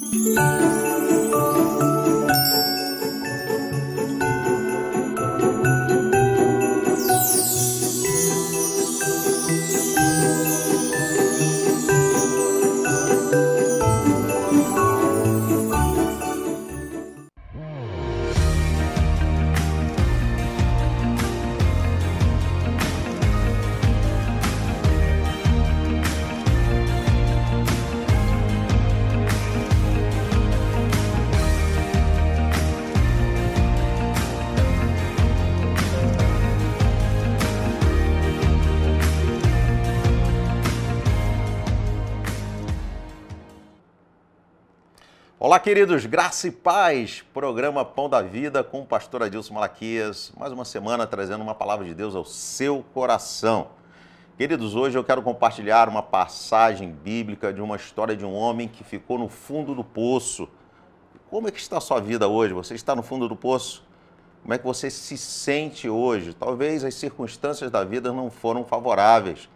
Música Olá, queridos, graça e paz, programa Pão da Vida com o pastor Adilson Malaquias. Mais uma semana trazendo uma palavra de Deus ao seu coração. Queridos, hoje eu quero compartilhar uma passagem bíblica de uma história de um homem que ficou no fundo do poço. Como é que está a sua vida hoje? Você está no fundo do poço? Como é que você se sente hoje? Talvez as circunstâncias da vida não foram favoráveis.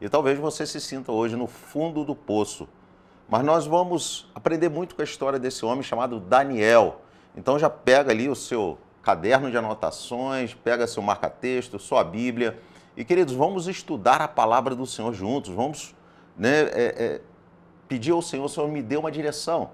E talvez você se sinta hoje no fundo do poço. Mas nós vamos aprender muito com a história desse homem chamado Daniel. Então já pega ali o seu caderno de anotações, pega seu marca-texto, sua Bíblia. E, queridos, vamos estudar a palavra do Senhor juntos, vamos né, é, é, pedir ao Senhor, Senhor, me dê uma direção.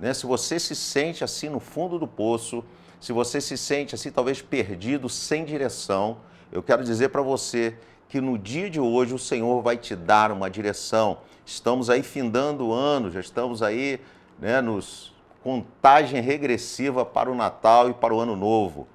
Né? Se você se sente assim no fundo do poço, se você se sente assim talvez perdido, sem direção, eu quero dizer para você que no dia de hoje o Senhor vai te dar uma direção. Estamos aí findando o ano, já estamos aí né, nos contagem regressiva para o Natal e para o Ano Novo.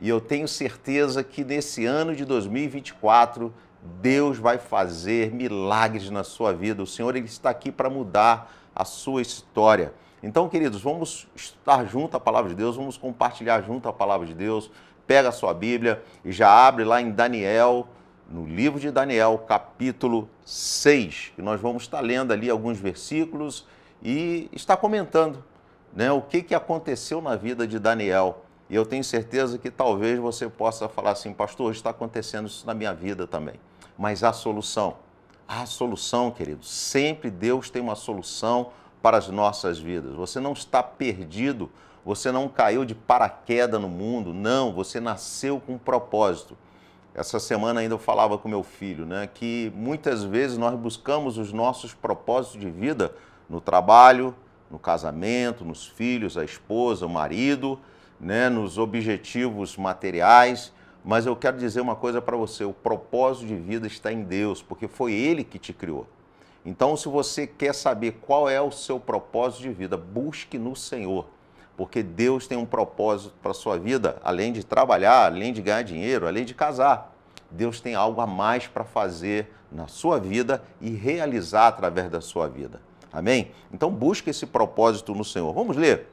E eu tenho certeza que nesse ano de 2024 Deus vai fazer milagres na sua vida. O Senhor ele está aqui para mudar a sua história. Então, queridos, vamos estar junto à palavra de Deus, vamos compartilhar junto à palavra de Deus. Pega a sua Bíblia e já abre lá em Daniel, no livro de Daniel, capítulo 6, e nós vamos estar lendo ali alguns versículos e está comentando né, o que, que aconteceu na vida de Daniel. E eu tenho certeza que talvez você possa falar assim, pastor, está acontecendo isso na minha vida também. Mas há solução. Há solução, querido. Sempre Deus tem uma solução para as nossas vidas. Você não está perdido, você não caiu de paraquedas no mundo, não, você nasceu com um propósito. Essa semana ainda eu falava com meu filho, né, que muitas vezes nós buscamos os nossos propósitos de vida no trabalho, no casamento, nos filhos, a esposa, o marido, né, nos objetivos materiais, mas eu quero dizer uma coisa para você: o propósito de vida está em Deus, porque foi Ele que te criou. Então, se você quer saber qual é o seu propósito de vida, busque no Senhor. Porque Deus tem um propósito para a sua vida, além de trabalhar, além de ganhar dinheiro, além de casar. Deus tem algo a mais para fazer na sua vida e realizar através da sua vida. Amém? Então busque esse propósito no Senhor. Vamos ler.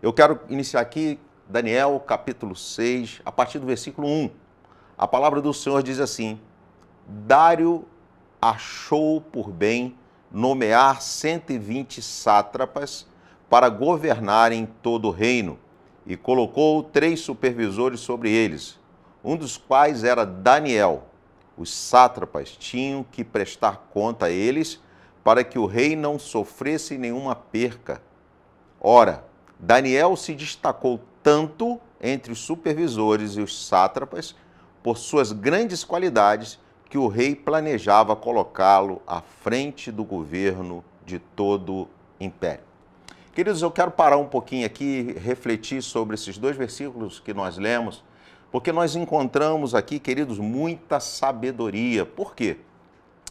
Eu quero iniciar aqui Daniel capítulo 6, a partir do versículo 1. A palavra do Senhor diz assim: Dário achou por bem nomear 120 sátrapas para governarem todo o reino, e colocou três supervisores sobre eles, um dos quais era Daniel. Os sátrapas tinham que prestar conta a eles para que o rei não sofresse nenhuma perca. Ora, Daniel se destacou tanto entre os supervisores e os sátrapas por suas grandes qualidades que o rei planejava colocá-lo à frente do governo de todo o império. Queridos, eu quero parar um pouquinho aqui, refletir sobre esses dois versículos que nós lemos, porque nós encontramos aqui, queridos, muita sabedoria. Por quê?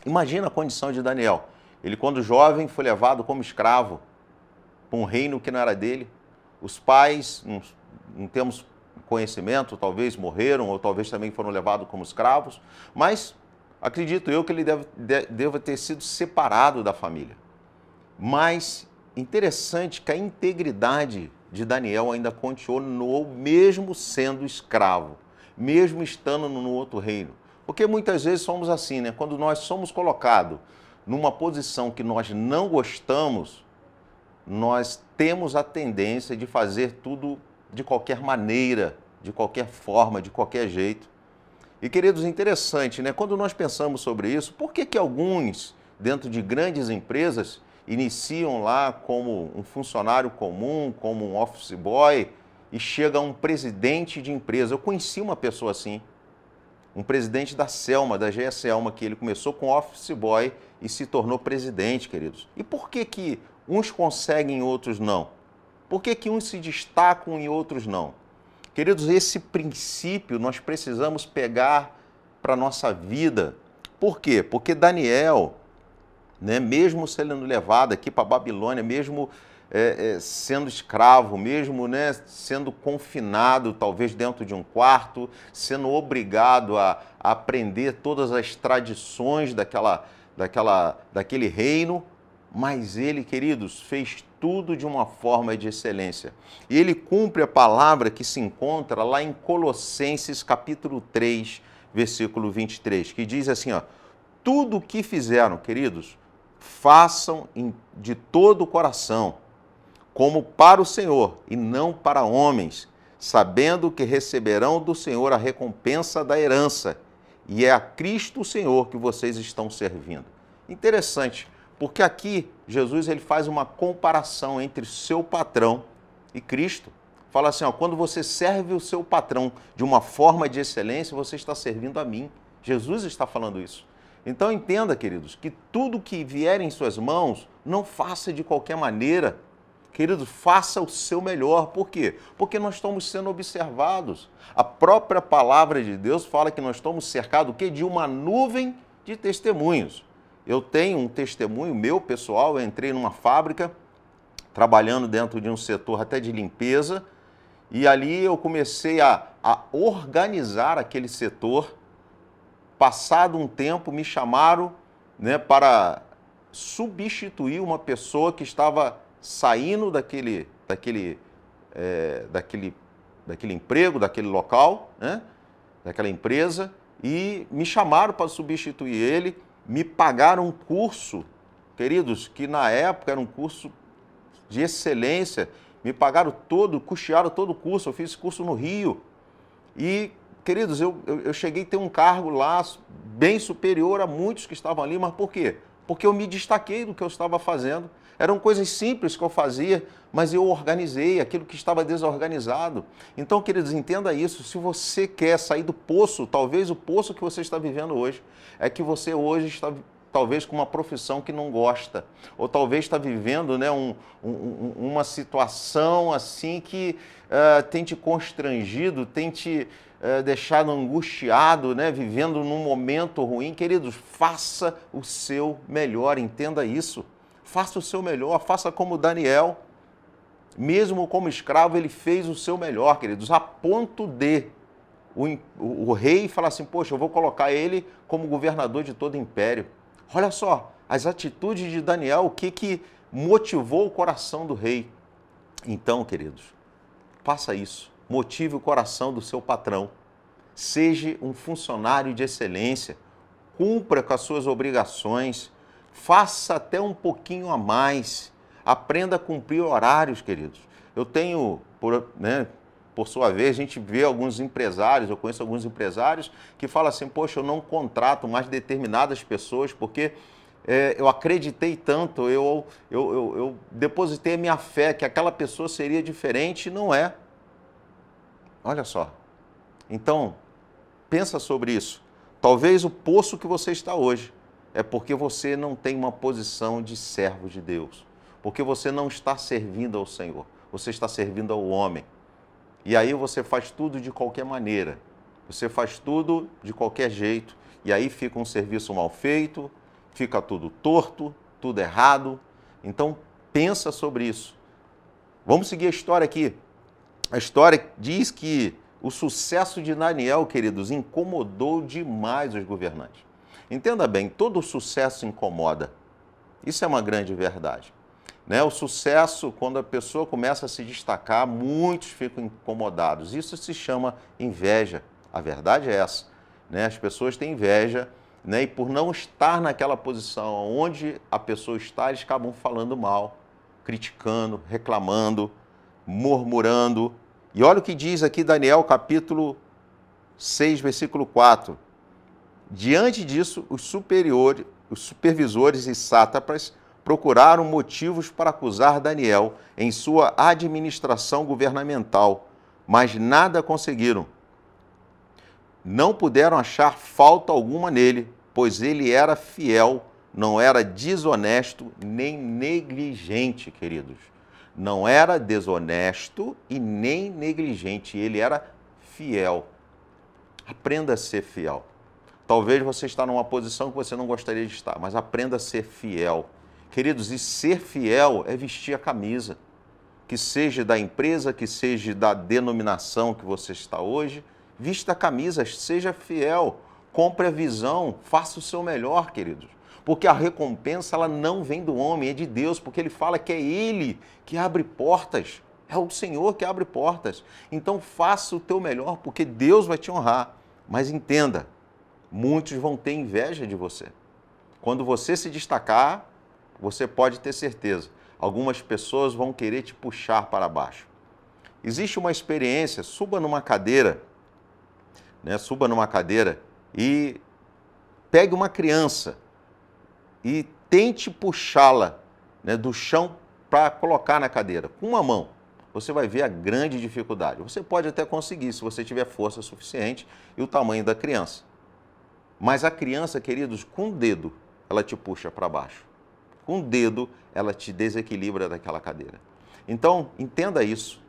Imagina a condição de Daniel. Ele, quando jovem, foi levado como escravo para um reino que não era dele. Os pais, não, temos conhecimento, talvez morreram ou talvez também foram levados como escravos, mas acredito eu que ele deve, deva ter sido separado da família. Mas interessante que a integridade de Daniel ainda continuou, mesmo sendo escravo, mesmo estando no outro reino. Porque muitas vezes somos assim, né? Quando nós somos colocados numa posição que nós não gostamos, nós temos a tendência de fazer tudo de qualquer maneira, de qualquer forma, de qualquer jeito. E queridos, interessante, né? Quando nós pensamos sobre isso, por que que alguns dentro de grandes empresas iniciam lá como um funcionário comum, como um office boy, e chega um presidente de empresa. Eu conheci uma pessoa assim, um presidente da Selma, da GE Selma, que ele começou com office boy e se tornou presidente, queridos. E por que, que uns conseguem e outros não? Por que, que uns se destacam e outros não? Queridos, esse princípio nós precisamos pegar para a nossa vida. Por quê? Porque Daniel, né? mesmo sendo levado aqui para a Babilônia, mesmo é, é, sendo escravo, mesmo né, sendo confinado, talvez dentro de um quarto, sendo obrigado a, a aprender todas as tradições daquela, daquela, daquele reino, mas ele, queridos, fez tudo de uma forma de excelência. E ele cumpre a palavra que se encontra lá em Colossenses capítulo 3, versículo 23, que diz assim, ó: Tudo o que fizeram, queridos, façam de todo o coração, como para o Senhor e não para homens, sabendo que receberão do Senhor a recompensa da herança, e é a Cristo o Senhor que vocês estão servindo. Interessante, porque aqui Jesus ele faz uma comparação entre seu patrão e Cristo. Fala assim, ó, quando você serve o seu patrão de uma forma de excelência, você está servindo a mim. Jesus está falando isso. Então entenda, queridos, que tudo que vier em suas mãos, não faça de qualquer maneira. Queridos, faça o seu melhor. Por quê? Porque nós estamos sendo observados. A própria palavra de Deus fala que nós estamos cercados de uma nuvem de testemunhos. Eu tenho um testemunho meu pessoal, eu entrei numa fábrica trabalhando dentro de um setor até de limpeza, e ali eu comecei a, a organizar aquele setor passado um tempo, me chamaram né, para substituir uma pessoa que estava saindo daquele, daquele, é, daquele, daquele emprego, daquele local, né, daquela empresa, e me chamaram para substituir ele, me pagaram um curso, queridos, que na época era um curso de excelência, me pagaram todo, custearam todo o curso, eu fiz curso no Rio, e Queridos, eu, eu, eu cheguei a ter um cargo lá bem superior a muitos que estavam ali, mas por quê? Porque eu me destaquei do que eu estava fazendo. Eram coisas simples que eu fazia, mas eu organizei aquilo que estava desorganizado. Então, queridos, entenda isso. Se você quer sair do poço, talvez o poço que você está vivendo hoje, é que você hoje está talvez com uma profissão que não gosta, ou talvez está vivendo né, um, um, uma situação assim que uh, tem te constrangido, tem te uh, deixado angustiado, né, vivendo num momento ruim. Queridos, faça o seu melhor, entenda isso. Faça o seu melhor, faça como Daniel. Mesmo como escravo, ele fez o seu melhor, queridos, a ponto de o, o, o rei falar assim: Poxa, eu vou colocar ele como governador de todo o império. Olha só, as atitudes de Daniel, o que, que motivou o coração do rei. Então, queridos, faça isso. Motive o coração do seu patrão. Seja um funcionário de excelência. Cumpra com as suas obrigações. Faça até um pouquinho a mais. Aprenda a cumprir horários, queridos. Eu tenho, por, né, por sua vez, a gente vê alguns empresários, eu conheço alguns empresários que falam assim: poxa, eu não contrato mais determinadas pessoas porque é, eu acreditei tanto, eu, eu, eu, eu depositei a minha fé que aquela pessoa seria diferente, não é. Olha só. Então, pensa sobre isso. Talvez o poço que você está hoje é porque você não tem uma posição de servo de Deus, porque você não está servindo ao Senhor, você está servindo ao homem. E aí você faz tudo de qualquer maneira. Você faz tudo de qualquer jeito. E aí fica um serviço mal feito, fica tudo torto, tudo errado. Então pensa sobre isso. Vamos seguir a história aqui. A história diz que o sucesso de Daniel, queridos, incomodou demais os governantes. Entenda bem, todo sucesso incomoda. Isso é uma grande verdade. Né? O sucesso, quando a pessoa começa a se destacar, muitos ficam incomodados. Isso se chama inveja. A verdade é essa. Né? As pessoas têm inveja né? e, por não estar naquela posição onde a pessoa está, eles acabam falando mal, criticando, reclamando, murmurando. E olha o que diz aqui Daniel, capítulo 6, versículo 4. Diante disso, os superiores, os supervisores e sátrapas procuraram motivos para acusar Daniel em sua administração governamental, mas nada conseguiram. Não puderam achar falta alguma nele, pois ele era fiel, não era desonesto nem negligente, queridos. Não era desonesto e nem negligente, ele era fiel. Aprenda a ser fiel. Talvez você está numa posição que você não gostaria de estar, mas aprenda a ser fiel. Queridos, e ser fiel é vestir a camisa, que seja da empresa, que seja da denominação que você está hoje, vista a camisa, seja fiel, compre a visão, faça o seu melhor, queridos. Porque a recompensa ela não vem do homem, é de Deus, porque ele fala que é ele que abre portas, é o Senhor que abre portas. Então faça o teu melhor, porque Deus vai te honrar. Mas entenda, muitos vão ter inveja de você. Quando você se destacar, você pode ter certeza, algumas pessoas vão querer te puxar para baixo. Existe uma experiência, suba numa cadeira, né? Suba numa cadeira e pegue uma criança e tente puxá-la né, do chão para colocar na cadeira com uma mão. Você vai ver a grande dificuldade. Você pode até conseguir se você tiver força suficiente e o tamanho da criança. Mas a criança, queridos, com o dedo, ela te puxa para baixo um dedo, ela te desequilibra daquela cadeira. Então, entenda isso.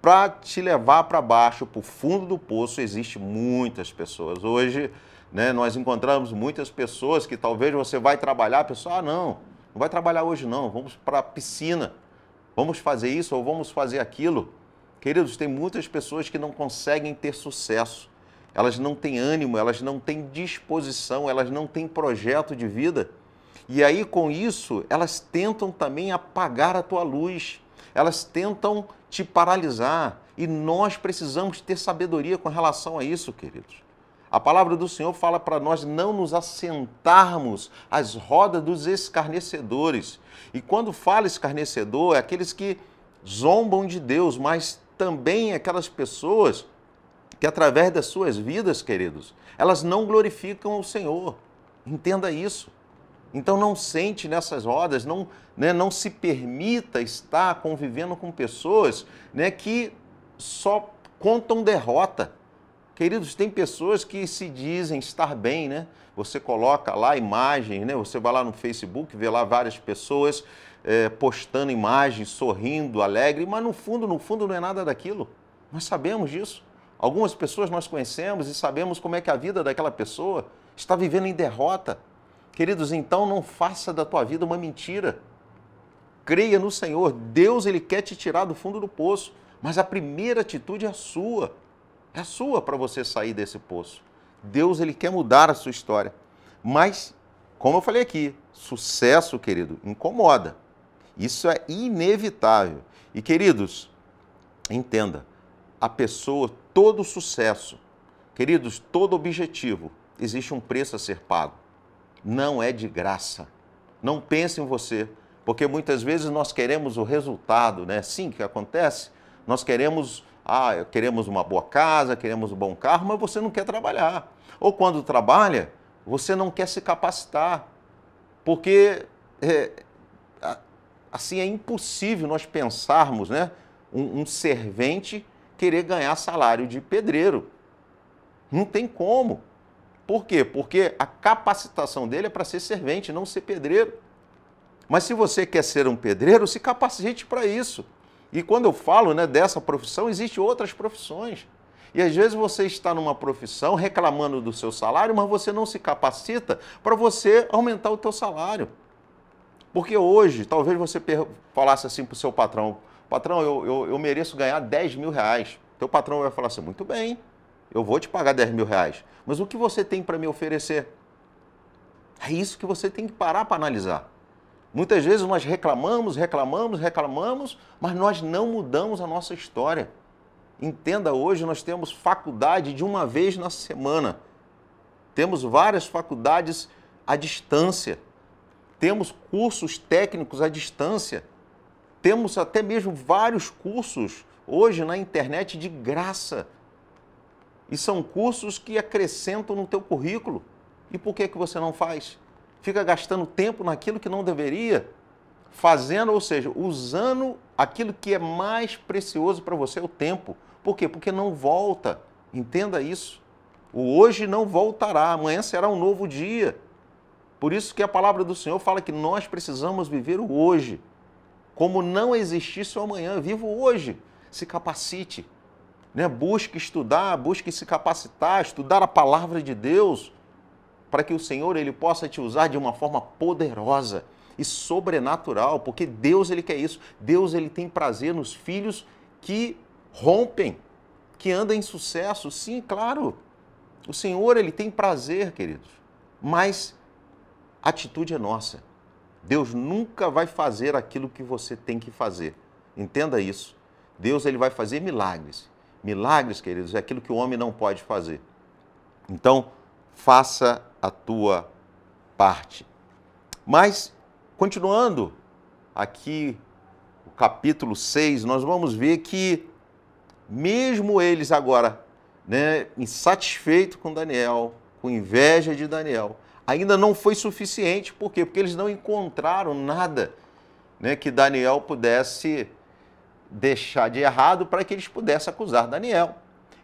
Para te levar para baixo, para o fundo do poço, existe muitas pessoas. Hoje, né, nós encontramos muitas pessoas que talvez você vai trabalhar, a pessoa, ah, não, não vai trabalhar hoje não, vamos para a piscina, vamos fazer isso ou vamos fazer aquilo. Queridos, tem muitas pessoas que não conseguem ter sucesso. Elas não têm ânimo, elas não têm disposição, elas não têm projeto de vida. E aí, com isso, elas tentam também apagar a tua luz, elas tentam te paralisar. E nós precisamos ter sabedoria com relação a isso, queridos. A palavra do Senhor fala para nós não nos assentarmos às rodas dos escarnecedores. E quando fala escarnecedor, é aqueles que zombam de Deus, mas também é aquelas pessoas que, através das suas vidas, queridos, elas não glorificam o Senhor. Entenda isso. Então não sente nessas rodas, não, né, não se permita estar convivendo com pessoas né, que só contam derrota. Queridos, tem pessoas que se dizem estar bem, né? Você coloca lá imagens, né? Você vai lá no Facebook, vê lá várias pessoas é, postando imagens, sorrindo, alegre, mas no fundo, no fundo não é nada daquilo. Nós sabemos disso. Algumas pessoas nós conhecemos e sabemos como é que a vida daquela pessoa está vivendo em derrota, Queridos, então não faça da tua vida uma mentira. Creia no Senhor. Deus, Ele quer te tirar do fundo do poço. Mas a primeira atitude é a sua. É a sua para você sair desse poço. Deus, Ele quer mudar a sua história. Mas, como eu falei aqui, sucesso, querido, incomoda. Isso é inevitável. E, queridos, entenda: a pessoa, todo sucesso, queridos, todo objetivo, existe um preço a ser pago não é de graça. Não pense em você, porque muitas vezes nós queremos o resultado, né? Sim, que acontece. Nós queremos, ah, queremos uma boa casa, queremos um bom carro, mas você não quer trabalhar. Ou quando trabalha, você não quer se capacitar, porque é, assim é impossível nós pensarmos, né? Um, um servente querer ganhar salário de pedreiro. Não tem como. Por quê? Porque a capacitação dele é para ser servente, não ser pedreiro. Mas se você quer ser um pedreiro, se capacite para isso. E quando eu falo né, dessa profissão, existem outras profissões. E às vezes você está numa profissão reclamando do seu salário, mas você não se capacita para você aumentar o teu salário. Porque hoje, talvez você falasse assim para o seu patrão, patrão, eu, eu, eu mereço ganhar 10 mil reais. Teu patrão vai falar assim, muito bem, eu vou te pagar 10 mil reais. Mas o que você tem para me oferecer? É isso que você tem que parar para analisar. Muitas vezes nós reclamamos, reclamamos, reclamamos, mas nós não mudamos a nossa história. Entenda hoje, nós temos faculdade de uma vez na semana. Temos várias faculdades à distância. Temos cursos técnicos à distância. Temos até mesmo vários cursos hoje na internet de graça e são cursos que acrescentam no teu currículo. E por que, que você não faz? Fica gastando tempo naquilo que não deveria, fazendo, ou seja, usando aquilo que é mais precioso para você, o tempo. Por quê? Porque não volta. Entenda isso. O hoje não voltará, amanhã será um novo dia. Por isso que a palavra do Senhor fala que nós precisamos viver o hoje. Como não existisse o amanhã, vivo hoje. Se capacite, né? Busque estudar, busque se capacitar, estudar a palavra de Deus, para que o Senhor ele possa te usar de uma forma poderosa e sobrenatural, porque Deus ele quer isso. Deus ele tem prazer nos filhos que rompem, que andam em sucesso. Sim, claro. O Senhor ele tem prazer, queridos. Mas a atitude é nossa. Deus nunca vai fazer aquilo que você tem que fazer. Entenda isso. Deus ele vai fazer milagres, Milagres, queridos, é aquilo que o homem não pode fazer. Então, faça a tua parte. Mas, continuando aqui o capítulo 6, nós vamos ver que, mesmo eles agora, né, insatisfeitos com Daniel, com inveja de Daniel, ainda não foi suficiente, por quê? Porque eles não encontraram nada né, que Daniel pudesse deixar de errado para que eles pudessem acusar Daniel.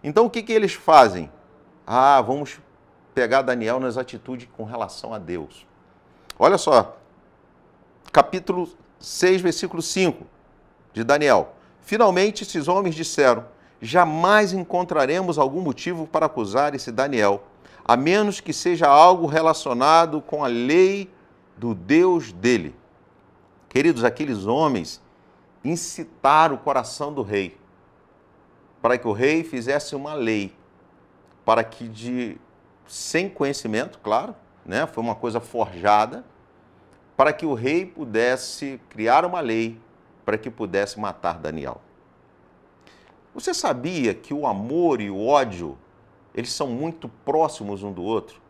Então o que, que eles fazem? Ah, vamos pegar Daniel nas atitudes com relação a Deus. Olha só, capítulo 6, versículo 5 de Daniel. Finalmente esses homens disseram: Jamais encontraremos algum motivo para acusar esse Daniel, a menos que seja algo relacionado com a lei do Deus dele. Queridos, aqueles homens incitar o coração do rei, para que o rei fizesse uma lei, para que de sem conhecimento, claro, né, foi uma coisa forjada, para que o rei pudesse criar uma lei para que pudesse matar Daniel. Você sabia que o amor e o ódio, eles são muito próximos um do outro?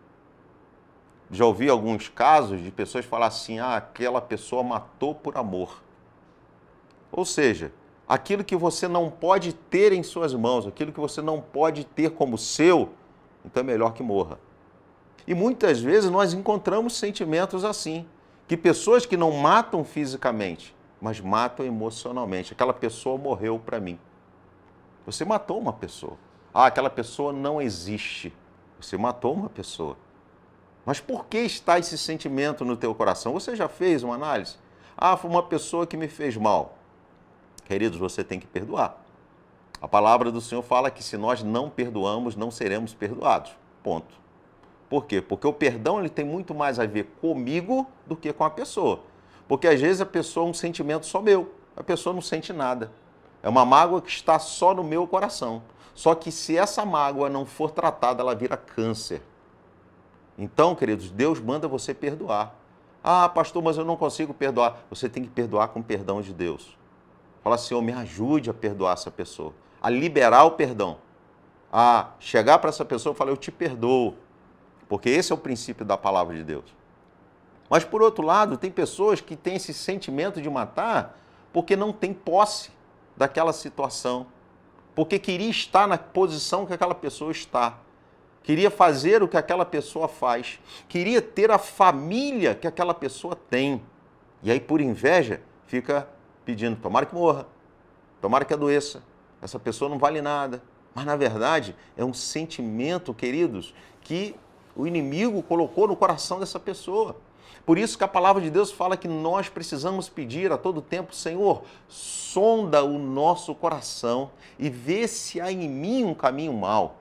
Já ouvi alguns casos de pessoas falar assim: "Ah, aquela pessoa matou por amor". Ou seja, aquilo que você não pode ter em suas mãos, aquilo que você não pode ter como seu, então é melhor que morra. E muitas vezes nós encontramos sentimentos assim, que pessoas que não matam fisicamente, mas matam emocionalmente. Aquela pessoa morreu para mim. Você matou uma pessoa. Ah, aquela pessoa não existe. Você matou uma pessoa. Mas por que está esse sentimento no teu coração? Você já fez uma análise? Ah, foi uma pessoa que me fez mal. Queridos, você tem que perdoar. A palavra do Senhor fala que se nós não perdoamos, não seremos perdoados. Ponto. Por quê? Porque o perdão ele tem muito mais a ver comigo do que com a pessoa. Porque às vezes a pessoa é um sentimento só meu, a pessoa não sente nada. É uma mágoa que está só no meu coração. Só que se essa mágoa não for tratada, ela vira câncer. Então, queridos, Deus manda você perdoar. Ah, pastor, mas eu não consigo perdoar. Você tem que perdoar com o perdão de Deus fala Senhor, me ajude a perdoar essa pessoa, a liberar o perdão, a chegar para essa pessoa e falar, eu te perdoo, porque esse é o princípio da palavra de Deus. Mas, por outro lado, tem pessoas que têm esse sentimento de matar porque não tem posse daquela situação, porque queria estar na posição que aquela pessoa está queria fazer o que aquela pessoa faz, queria ter a família que aquela pessoa tem. E aí, por inveja, fica pedindo: tomara que morra, tomara que adoeça, essa pessoa não vale nada. Mas, na verdade, é um sentimento, queridos, que o inimigo colocou no coração dessa pessoa. Por isso que a palavra de Deus fala que nós precisamos pedir a todo tempo, Senhor, sonda o nosso coração e vê se há em mim um caminho mal.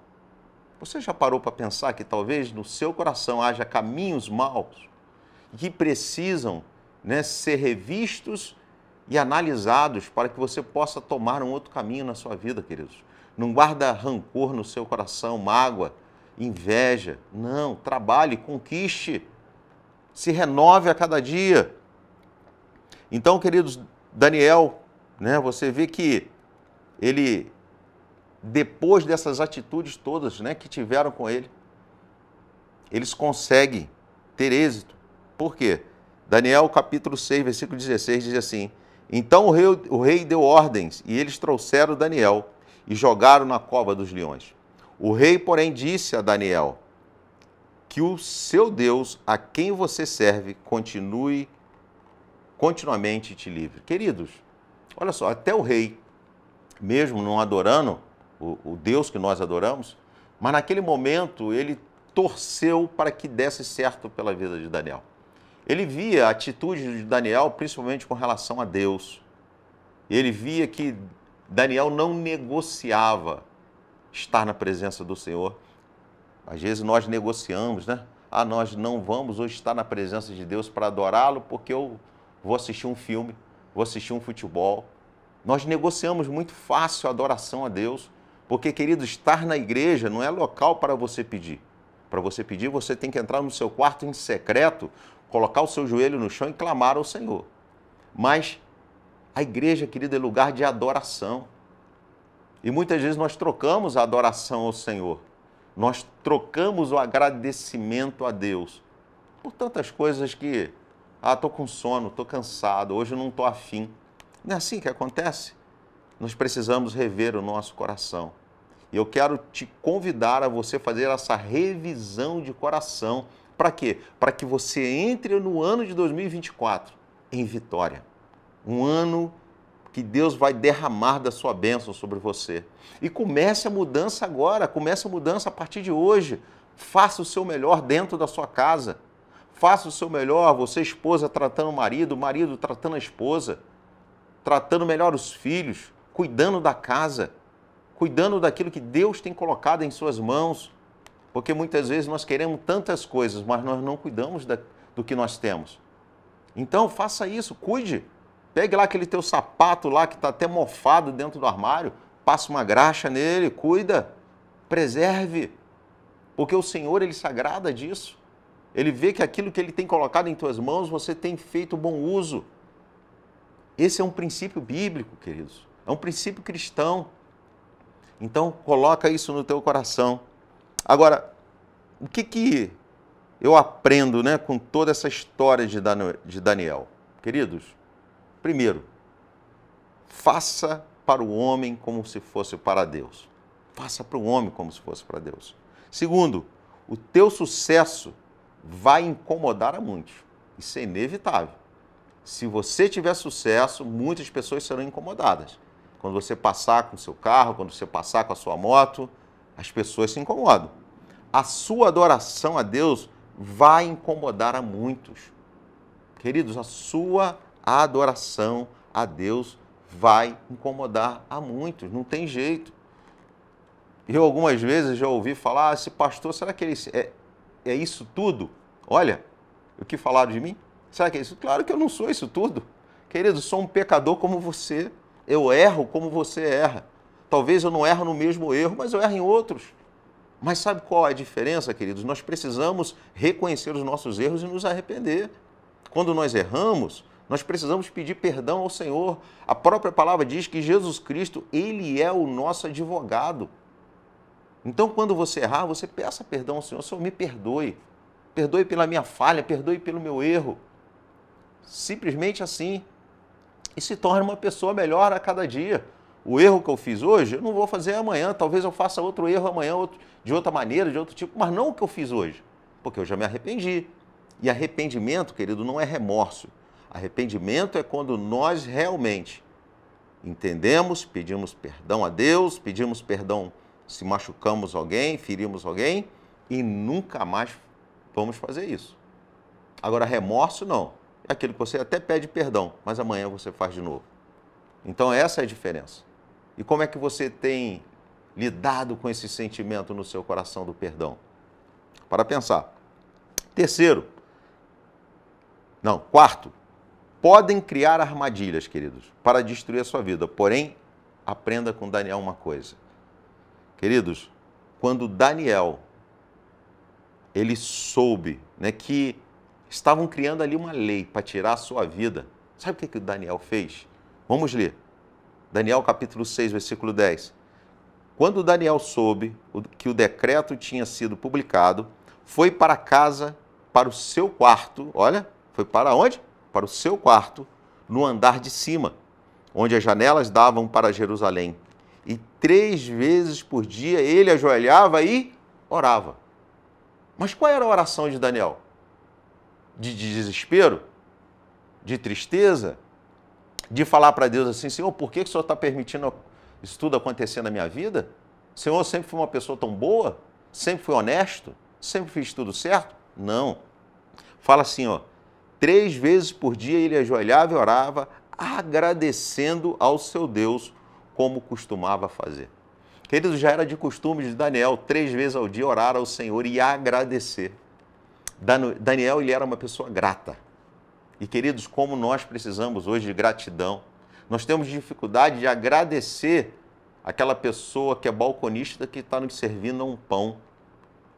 Você já parou para pensar que talvez no seu coração haja caminhos maus que precisam né, ser revistos e analisados para que você possa tomar um outro caminho na sua vida, queridos. Não guarda rancor no seu coração, mágoa, inveja. Não, trabalhe, conquiste, se renove a cada dia. Então, queridos, Daniel, né, você vê que ele, depois dessas atitudes todas né, que tiveram com ele, eles conseguem ter êxito. Por quê? Daniel capítulo 6, versículo 16 diz assim: então o rei, o rei deu ordens e eles trouxeram Daniel e jogaram na cova dos leões. O rei, porém, disse a Daniel que o seu Deus, a quem você serve, continue continuamente te livre. Queridos, olha só, até o rei, mesmo não adorando o, o Deus que nós adoramos, mas naquele momento ele torceu para que desse certo pela vida de Daniel. Ele via a atitude de Daniel, principalmente com relação a Deus. Ele via que Daniel não negociava estar na presença do Senhor. Às vezes nós negociamos, né? Ah, nós não vamos hoje estar na presença de Deus para adorá-lo porque eu vou assistir um filme, vou assistir um futebol. Nós negociamos muito fácil a adoração a Deus, porque, querido, estar na igreja não é local para você pedir. Para você pedir, você tem que entrar no seu quarto em secreto, colocar o seu joelho no chão e clamar ao Senhor. Mas a igreja, querida, é lugar de adoração. E muitas vezes nós trocamos a adoração ao Senhor. Nós trocamos o agradecimento a Deus por tantas coisas que, ah, estou com sono, estou cansado, hoje não estou afim. Não é assim que acontece? Nós precisamos rever o nosso coração. E eu quero te convidar a você fazer essa revisão de coração para quê? Para que você entre no ano de 2024 em vitória. Um ano que Deus vai derramar da sua bênção sobre você. E comece a mudança agora, comece a mudança a partir de hoje. Faça o seu melhor dentro da sua casa. Faça o seu melhor, você esposa tratando o marido, o marido tratando a esposa, tratando melhor os filhos, cuidando da casa, cuidando daquilo que Deus tem colocado em suas mãos. Porque muitas vezes nós queremos tantas coisas, mas nós não cuidamos da, do que nós temos. Então faça isso, cuide. Pegue lá aquele teu sapato lá que está até mofado dentro do armário, passa uma graxa nele, cuida, preserve. Porque o Senhor, Ele se agrada disso. Ele vê que aquilo que Ele tem colocado em tuas mãos, você tem feito bom uso. Esse é um princípio bíblico, queridos. É um princípio cristão. Então, coloca isso no teu coração. Agora, o que, que eu aprendo né, com toda essa história de, Dan de Daniel? Queridos, primeiro, faça para o homem como se fosse para Deus. Faça para o homem como se fosse para Deus. Segundo, o teu sucesso vai incomodar a muitos. Isso é inevitável. Se você tiver sucesso, muitas pessoas serão incomodadas. Quando você passar com o seu carro, quando você passar com a sua moto, as pessoas se incomodam. A sua adoração a Deus vai incomodar a muitos. Queridos, a sua adoração a Deus vai incomodar a muitos, não tem jeito. Eu algumas vezes já ouvi falar, ah, esse pastor, será que ele é, é isso tudo? Olha, o que falaram de mim? Será que é isso? Claro que eu não sou isso tudo. Querido, sou um pecador como você. Eu erro como você erra. Talvez eu não erro no mesmo erro, mas eu erro em outros. Mas sabe qual é a diferença, queridos? Nós precisamos reconhecer os nossos erros e nos arrepender. Quando nós erramos, nós precisamos pedir perdão ao Senhor. A própria palavra diz que Jesus Cristo, ele é o nosso advogado. Então, quando você errar, você peça perdão ao Senhor, Senhor, me perdoe. Perdoe pela minha falha, perdoe pelo meu erro. Simplesmente assim. E se torne uma pessoa melhor a cada dia o erro que eu fiz hoje, eu não vou fazer amanhã. Talvez eu faça outro erro amanhã, outro, de outra maneira, de outro tipo, mas não o que eu fiz hoje, porque eu já me arrependi. E arrependimento, querido, não é remorso. Arrependimento é quando nós realmente entendemos, pedimos perdão a Deus, pedimos perdão se machucamos alguém, ferimos alguém e nunca mais vamos fazer isso. Agora, remorso não. É aquilo que você até pede perdão, mas amanhã você faz de novo. Então, essa é a diferença. E como é que você tem lidado com esse sentimento no seu coração do perdão? Para pensar. Terceiro, não, quarto, podem criar armadilhas, queridos, para destruir a sua vida. Porém, aprenda com Daniel uma coisa. Queridos, quando Daniel ele soube né, que estavam criando ali uma lei para tirar a sua vida, sabe o que, que o Daniel fez? Vamos ler. Daniel capítulo 6, versículo 10. Quando Daniel soube que o decreto tinha sido publicado, foi para casa, para o seu quarto, olha, foi para onde? Para o seu quarto, no andar de cima, onde as janelas davam para Jerusalém. E três vezes por dia ele ajoelhava e orava. Mas qual era a oração de Daniel? De desespero? De tristeza? de falar para Deus assim, Senhor, por que, que o Senhor está permitindo isso tudo acontecer na minha vida? Senhor, sempre fui uma pessoa tão boa, sempre fui honesto, sempre fiz tudo certo? Não. Fala assim, ó, três vezes por dia ele ajoelhava e orava, agradecendo ao seu Deus, como costumava fazer. Querido, já era de costume de Daniel, três vezes ao dia, orar ao Senhor e agradecer. Daniel, ele era uma pessoa grata. E queridos, como nós precisamos hoje de gratidão. Nós temos dificuldade de agradecer aquela pessoa que é balconista que está nos servindo um pão.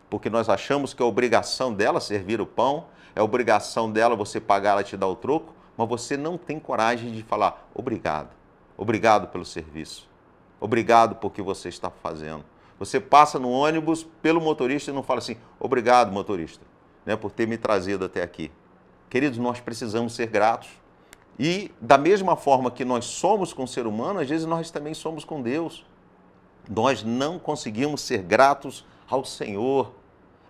Porque nós achamos que é obrigação dela servir o pão, é obrigação dela você pagar, ela te dar o troco, mas você não tem coragem de falar obrigado, obrigado pelo serviço, obrigado por que você está fazendo. Você passa no ônibus pelo motorista e não fala assim, obrigado motorista, né, por ter me trazido até aqui. Queridos, nós precisamos ser gratos. E da mesma forma que nós somos com o ser humano, às vezes nós também somos com Deus. Nós não conseguimos ser gratos ao Senhor.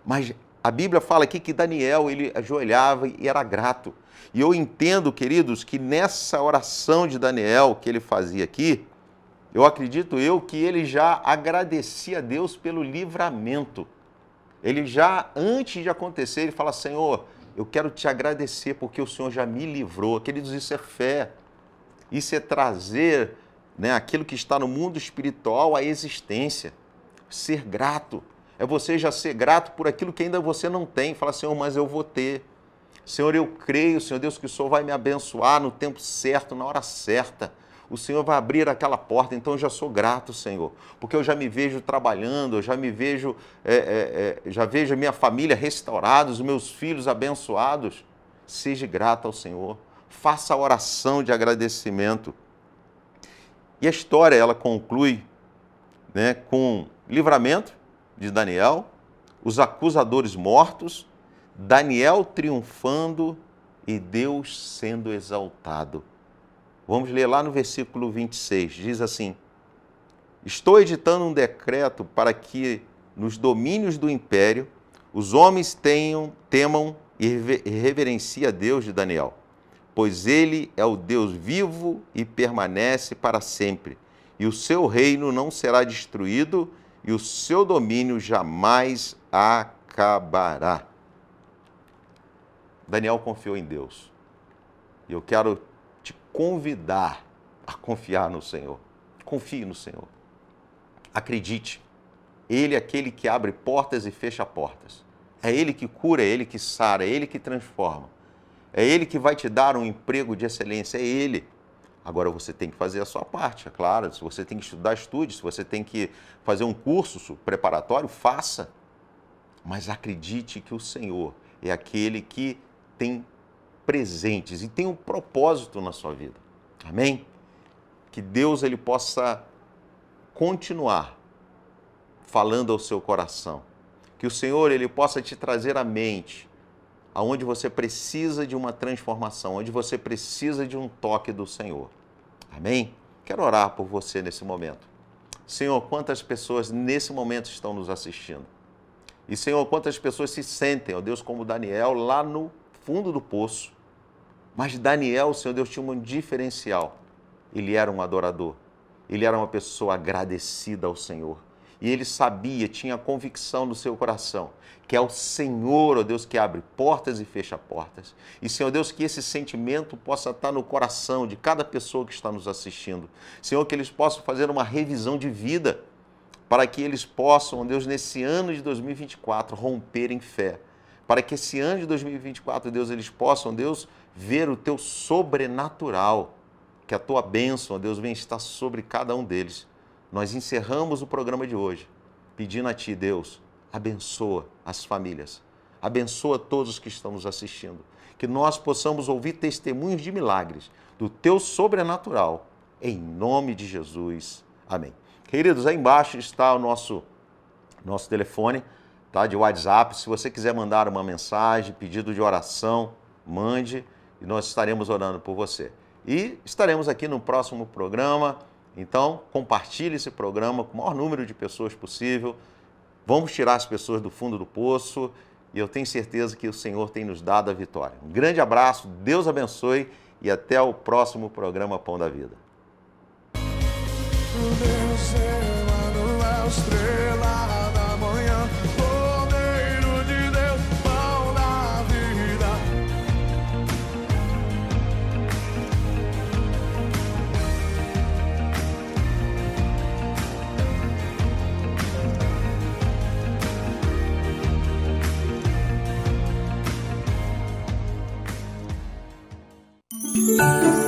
Mas a Bíblia fala aqui que Daniel, ele ajoelhava e era grato. E eu entendo, queridos, que nessa oração de Daniel que ele fazia aqui, eu acredito eu que ele já agradecia a Deus pelo livramento. Ele já, antes de acontecer, ele fala: Senhor, eu quero te agradecer porque o Senhor já me livrou. Queridos, isso é fé. Isso é trazer né, aquilo que está no mundo espiritual à existência. Ser grato. É você já ser grato por aquilo que ainda você não tem. Fala, Senhor, mas eu vou ter. Senhor, eu creio, Senhor Deus, que o Senhor vai me abençoar no tempo certo, na hora certa o Senhor vai abrir aquela porta. Então eu já sou grato, Senhor, porque eu já me vejo trabalhando, eu já me vejo, é, é, é já vejo a minha família restaurada, os meus filhos abençoados. Seja grato ao Senhor, faça a oração de agradecimento. E a história ela conclui né, com livramento de Daniel, os acusadores mortos, Daniel triunfando e Deus sendo exaltado. Vamos ler lá no versículo 26. Diz assim: Estou editando um decreto para que nos domínios do império os homens tenham, temam e reverenciem a Deus de Daniel, pois ele é o Deus vivo e permanece para sempre, e o seu reino não será destruído e o seu domínio jamais acabará. Daniel confiou em Deus. E eu quero convidar a confiar no Senhor. Confie no Senhor. Acredite. Ele é aquele que abre portas e fecha portas. É ele que cura, é ele que sara, é ele que transforma. É ele que vai te dar um emprego de excelência, é ele. Agora você tem que fazer a sua parte, é claro. Se você tem que estudar, estude. Se você tem que fazer um curso preparatório, faça. Mas acredite que o Senhor é aquele que tem presentes e tenha um propósito na sua vida. Amém? Que Deus ele possa continuar falando ao seu coração. Que o Senhor ele possa te trazer à mente aonde você precisa de uma transformação, onde você precisa de um toque do Senhor. Amém? Quero orar por você nesse momento. Senhor, quantas pessoas nesse momento estão nos assistindo? E Senhor, quantas pessoas se sentem, ó Deus, como Daniel, lá no fundo do poço, mas Daniel, o Senhor Deus, tinha um diferencial. Ele era um adorador. Ele era uma pessoa agradecida ao Senhor. E ele sabia, tinha convicção no seu coração, que é o Senhor, ó oh Deus, que abre portas e fecha portas. E, Senhor Deus, que esse sentimento possa estar no coração de cada pessoa que está nos assistindo. Senhor, que eles possam fazer uma revisão de vida, para que eles possam, ó oh Deus, nesse ano de 2024, romper em fé. Para que esse ano de 2024, Deus, eles possam, Deus, ver o teu sobrenatural, que a tua bênção, a Deus, vem estar sobre cada um deles. Nós encerramos o programa de hoje pedindo a Ti, Deus, abençoa as famílias, abençoa todos que estamos assistindo, que nós possamos ouvir testemunhos de milagres do Teu sobrenatural, em nome de Jesus. Amém. Queridos, aí embaixo está o nosso, nosso telefone tá, de WhatsApp. Se você quiser mandar uma mensagem, pedido de oração, mande. E nós estaremos orando por você. E estaremos aqui no próximo programa. Então, compartilhe esse programa com o maior número de pessoas possível. Vamos tirar as pessoas do fundo do poço e eu tenho certeza que o Senhor tem nos dado a vitória. Um grande abraço, Deus abençoe e até o próximo programa Pão da Vida. 嗯。